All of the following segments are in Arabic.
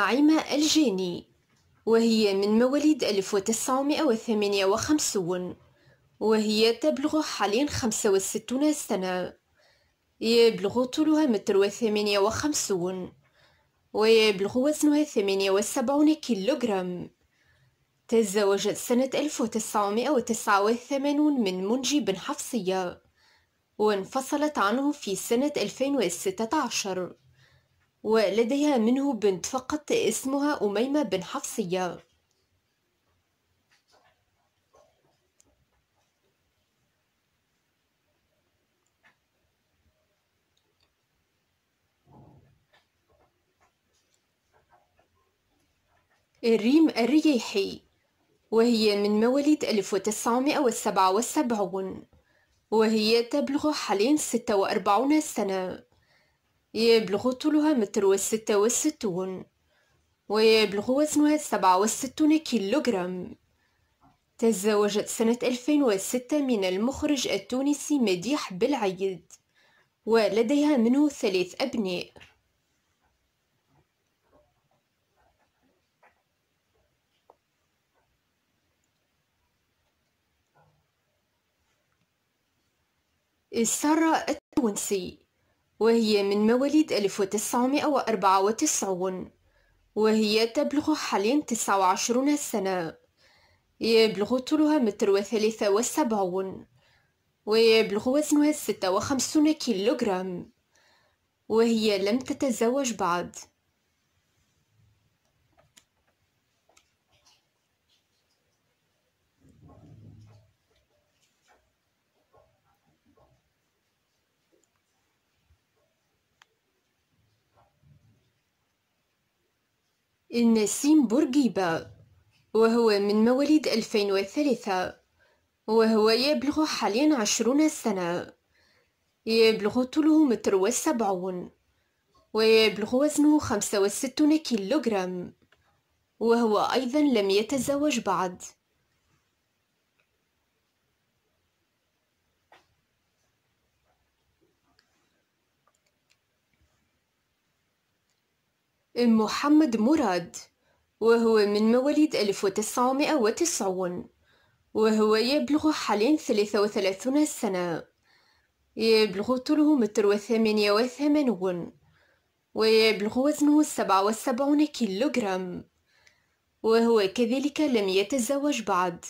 ناعمة الجاني وهي من مواليد 1958 وهي تبلغ حاليا 65 سنة يبلغ طولها متر وثمانية وخمسون ويبلغ وزنها ثمانية وسبعون كيلوغرام تزوجت سنة 1989 من منجي بن حفصية وانفصلت عنه في سنة 2016 ولديها منه بنت فقط اسمها أميمة بن حفصية الريم الريحي وهي من مواليد 1977 وهي تبلغ حاليا 46 سنة يبلغ طولها متر وستة وستون ويبلغ وزنها سبعة وستون كيلوغرام تزوجت سنة 2006 من المخرج التونسي مديح بالعيد ولديها منه ثلاث أبناء السارة التونسي وهي من مواليد 1994 وهي تبلغ حاليا 29 سنة يبلغ طولها متر وثلاثة وسبعون ويبلغ وزنها ستة وخمسون كيلوغرام وهي لم تتزوج بعد النسيم بورقيبة وهو من مواليد 2003 وهو يبلغ حاليا عشرون سنة يبلغ طوله متر وسبعون ويبلغ وزنه خمسة وستون كيلوغرام وهو أيضا لم يتزوج بعد محمد مراد وهو من مواليد 1990 وهو يبلغ حاليا 33 سنة يبلغ طوله متر وثمانية وثمانون ويبلغ وزنه سبعة وسبعون كيلوغرام وهو كذلك لم يتزوج بعد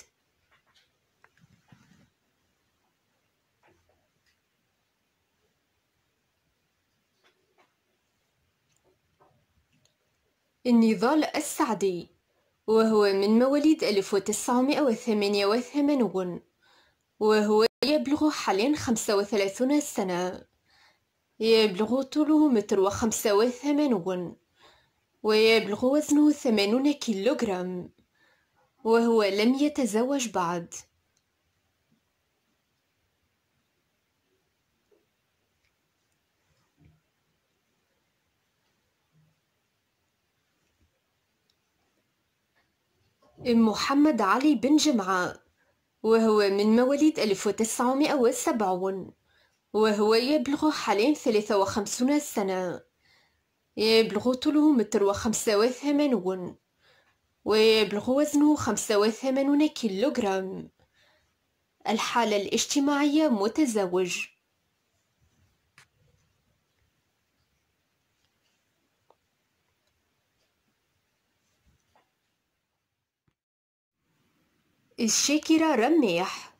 النضال السعدي وهو من مواليد 1988 وهو يبلغ حاليا 35 سنة يبلغ طوله متر وخمسة وثمانون ويبلغ وزنه ثمانون كيلوغرام وهو لم يتزوج بعد محمد علي بن جمعة وهو من مواليد 1970 وهو يبلغ حاليا 53 سنة يبلغ طوله متر وخمسة وثمانون ويبلغ وزنه خمسة وثمانون كيلوغرام الحالة الاجتماعية متزوج الشاكرة رماح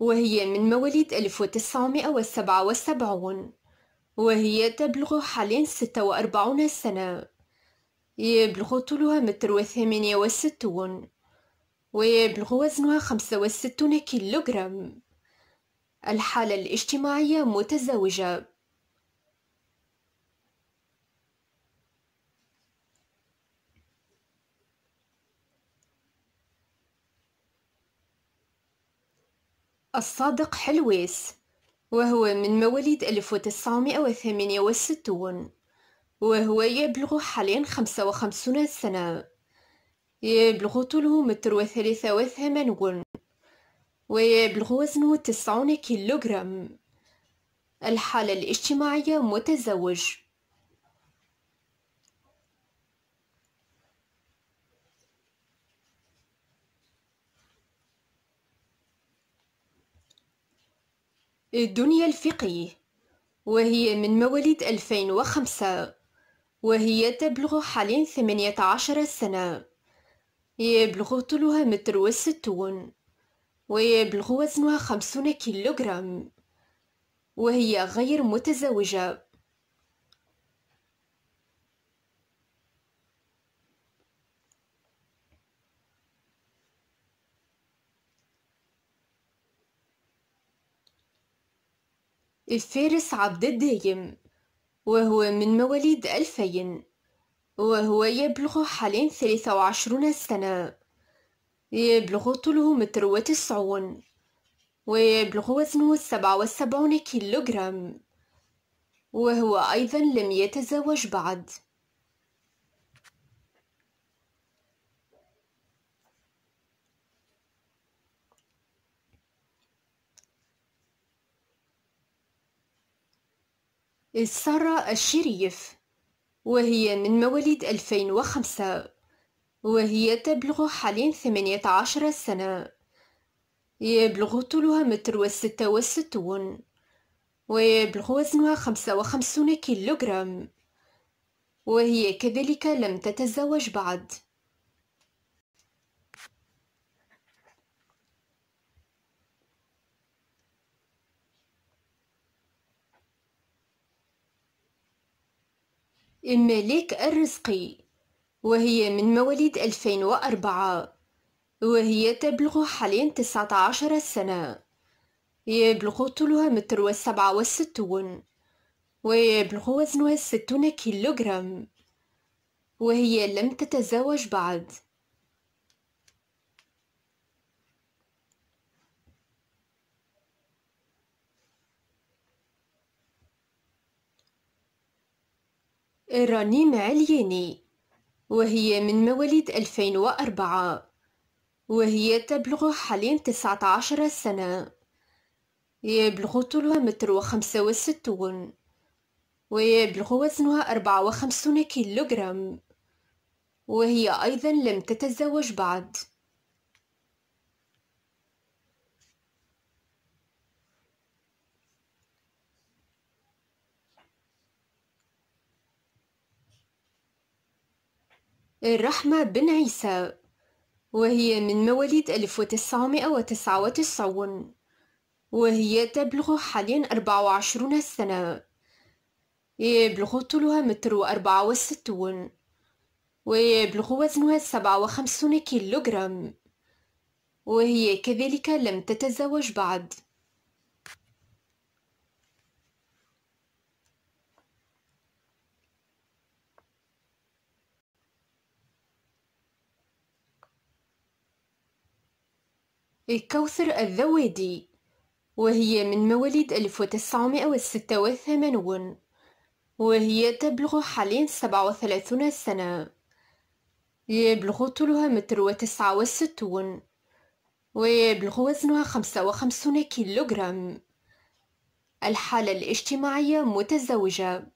وهي من مواليد 1977 وهي تبلغ حاليا 46 سنة يبلغ طولها متر وثمانية وستون ويبلغ وزنها خمسة وستون كيلوغرام الحالة الاجتماعية متزوجة الصادق حلويس وهو من مواليد 1968 وهو يبلغ حاليا 55 سنة يبلغ طوله متر وثلاثة وثمانون ويبلغ وزنه 90 كيلوغرام الحالة الاجتماعية متزوج الدنيا الفقيه وهي من مواليد 2005 وهي تبلغ حاليا 18 سنة يبلغ طولها متر وستون ويبلغ وزنها خمسون كيلوغرام وهي غير متزوجة الفارس عبد الدايم وهو من مواليد ألفين وهو يبلغ حاليا ثلاثة وعشرون سنة يبلغ طوله متر وتسعون ويبلغ وزنه سبعة وسبعون كيلوغرام وهو أيضا لم يتزوج بعد سارة الشريف وهي من مواليد 2005 وهي تبلغ حاليا 18 سنة يبلغ طولها متر وستة وستون ويبلغ وزنها خمسة وخمسون كيلوغرام وهي كذلك لم تتزوج بعد الملك الرزقي وهي من مواليد 2004 وهي تبلغ حاليا 19 سنة يبلغ طولها متر وسبعة وستون ويبلغ وزنها ستون كيلوغرام وهي لم تتزوج بعد رنيم علياني وهي من مواليد 2004 وهي تبلغ حاليا 19 سنة يبلغ طولها متر وخمسة وستون ويبلغ وزنها أربعة وخمسون كيلوغرام وهي أيضا لم تتزوج بعد الرحمة بن عيسى وهي من مواليد 1999 وهي تبلغ حاليا 24 سنة يبلغ طولها متر وأربعة وستون ويبلغ وزنها سبعة وخمسون كيلوغرام وهي كذلك لم تتزوج بعد الكوثر الذوادي وهي من مواليد 1986 وهي تبلغ حاليا 37 سنة يبلغ طولها متر وتسعة وستون ويبلغ وزنها خمسة وخمسون كيلوغرام الحالة الاجتماعية متزوجة